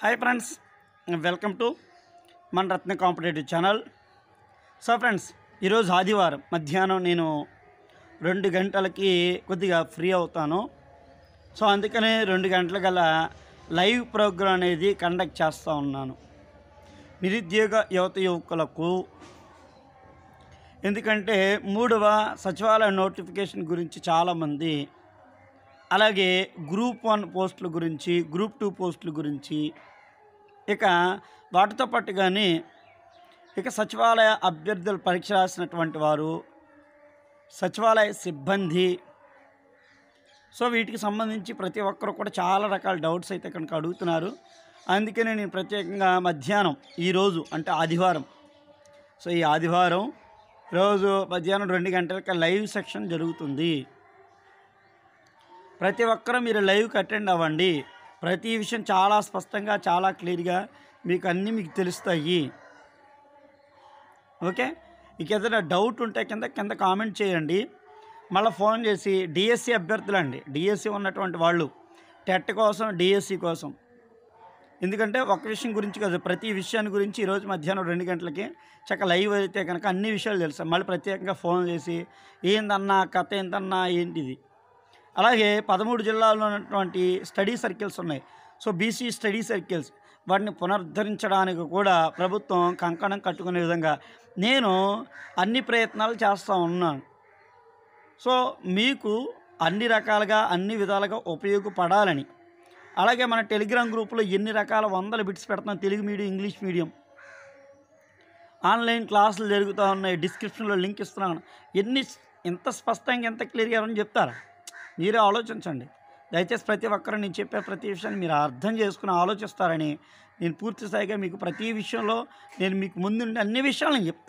hi friends welcome to మన Ratna competitive channel so friends ఈరోజు ఆదివారం మధ్యాహ్నం నేను రెండు గంటలకి కొద్దిగా ఫ్రీ అవుతాను సో అందుకనే రెండు గంటల గల లైవ్ ప్రోగ్రాం అనేది కండక్ట్ చేస్తూ ఉన్నాను నిరుద్యోగ యువత యువకులకు ఎందుకంటే మూడవ సచివాలయ నోటిఫికేషన్ గురించి చాలామంది అలాగే గ్రూప్ వన్ పోస్టుల గురించి గ్రూప్ టూ పోస్టుల గురించి ఇక వాటితో పాటుగానే ఇక సచివాలయ అభ్యర్థులు పరీక్ష రాసినటువంటి వారు సచివాలయ సిబ్బంది సో వీటికి సంబంధించి ప్రతి ఒక్కరు కూడా చాలా రకాల డౌట్స్ అయితే కనుక అడుగుతున్నారు అందుకనే నేను ప్రత్యేకంగా మధ్యాహ్నం ఈరోజు అంటే ఆదివారం సో ఈ ఆదివారం రోజు మధ్యాహ్నం రెండు గంటలకి లైవ్ సెక్షన్ జరుగుతుంది ప్రతి ఒక్కరూ మీరు లైవ్కి అటెండ్ అవ్వండి ప్రతి విషయం చాలా స్పష్టంగా చాలా క్లియర్గా మీకు అన్నీ మీకు తెలుస్తాయి ఓకే మీకు ఏదైనా డౌట్ ఉంటే కింద కింద కామెంట్ చేయండి మళ్ళీ ఫోన్ చేసి డిఎస్సి అభ్యర్థులు అండి డిఎస్సి ఉన్నటువంటి వాళ్ళు టెట్ కోసం డిఎస్సి కోసం ఎందుకంటే ఒక విషయం గురించి కాదు ప్రతి విషయాన్ని గురించి ఈరోజు మధ్యాహ్నం రెండు గంటలకి చక్క లైవ్ అయితే కనుక అన్ని విషయాలు తెలుసా మళ్ళీ ప్రత్యేకంగా ఫోన్ చేసి ఏందన్నా కథ ఏంటన్నా ఏంటిది అలాగే పదమూడు జిల్లాల్లో ఉన్నటువంటి స్టడీ సర్కిల్స్ ఉన్నాయి సో బీసీ స్టడీ సర్కిల్స్ వాటిని పునరుద్ధరించడానికి కూడా ప్రభుత్వం కంకణం కట్టుకునే విధంగా నేను అన్ని ప్రయత్నాలు చేస్తూ ఉన్నాను సో మీకు అన్ని రకాలుగా అన్ని విధాలుగా ఉపయోగపడాలని అలాగే మన టెలిగ్రామ్ గ్రూపులో ఎన్ని రకాల వందల బిట్స్ పెడతాం Telugu medium English medium online క్లాసులు జరుగుతూ ఉన్నాయి డిస్క్రిప్షన్లో లింక్ ఇస్తున్నాను ఎన్ని ఎంత స్పష్టంగా ఎంత క్లియర్గా అని చెప్తారా మీరే ఆలోచించండి దయచేసి ప్రతి ఒక్కరు నేను చెప్పే ప్రతి విషయాన్ని మీరు అర్థం చేసుకుని ఆలోచిస్తారని నేను పూర్తి స్థాయిగా మీకు ప్రతి విషయంలో నేను మీకు ముందు అన్ని విషయాలను చెప్తాను